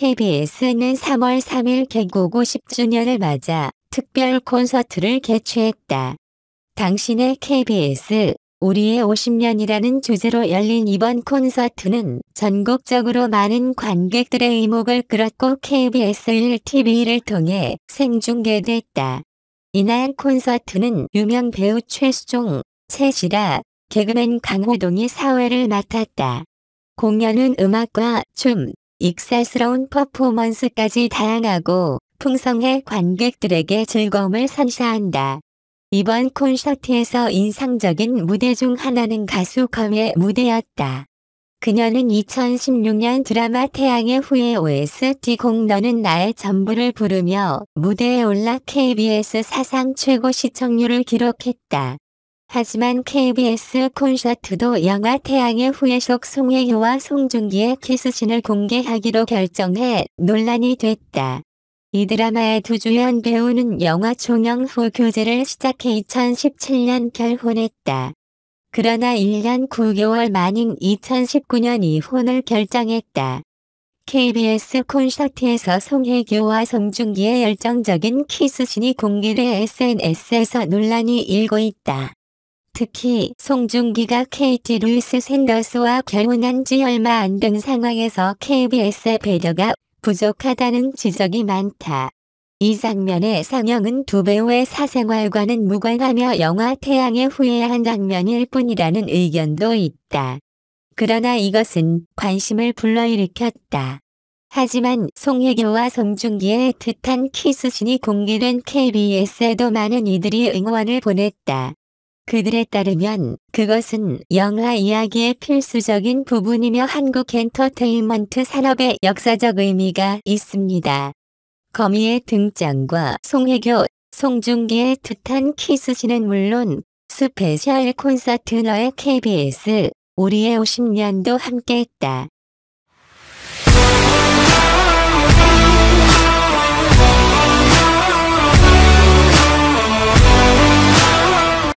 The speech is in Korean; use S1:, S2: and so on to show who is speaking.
S1: KBS는 3월 3일 개국 50주년을 맞아 특별 콘서트를 개최했다. 당신의 KBS, 우리의 50년이라는 주제로 열린 이번 콘서트는 전국적으로 많은 관객들의 이목을 끌었고 KBS 1TV를 통해 생중계됐다. 이날 콘서트는 유명 배우 최수종, 최시라, 개그맨 강호동이 사회를 맡았다. 공연은 음악과 춤, 익살스러운 퍼포먼스까지 다양하고 풍성해 관객들에게 즐거움을 선사한다. 이번 콘서트에서 인상적인 무대 중 하나는 가수 컴의 무대였다. 그녀는 2016년 드라마 태양의 후예 OST 곡 너는 나의 전부를 부르며 무대에 올라 KBS 사상 최고 시청률을 기록했다. 하지만 KBS 콘서트도 영화 태양의 후예속 송혜교와 송중기의 키스신을 공개하기로 결정해 논란이 됐다. 이 드라마의 두 주연 배우는 영화 종영 후 교제를 시작해 2017년 결혼했다. 그러나 1년 9개월 만인 2019년 이혼을 결정했다. KBS 콘서트에서 송혜교와 송중기의 열정적인 키스신이 공개돼 SNS에서 논란이 일고 있다. 특히 송중기가 KT 루이스 샌더스와 결혼한 지 얼마 안 된 상황에서 KBS의 배려가 부족하다는 지적이 많다. 이 장면의 상영은 두 배우의 사생활과는 무관하며 영화 태양의 후예한 장면일 뿐이라는 의견도 있다. 그러나 이것은 관심을 불러일으켰다. 하지만 송혜교와 송중기의 애틋한 키스신이 공개된 KBS에도 많은 이들이 응원을 보냈다. 그들에 따르면 그것은 영화 이야기의 필수적인 부분이며 한국 엔터테인먼트 산업의 역사적 의미가 있습니다. 거미의 등장과 송혜교, 송중기의 듯한 키스신은 물론 스페셜 콘서트 너의 KBS 우리의 50년도 함께했다.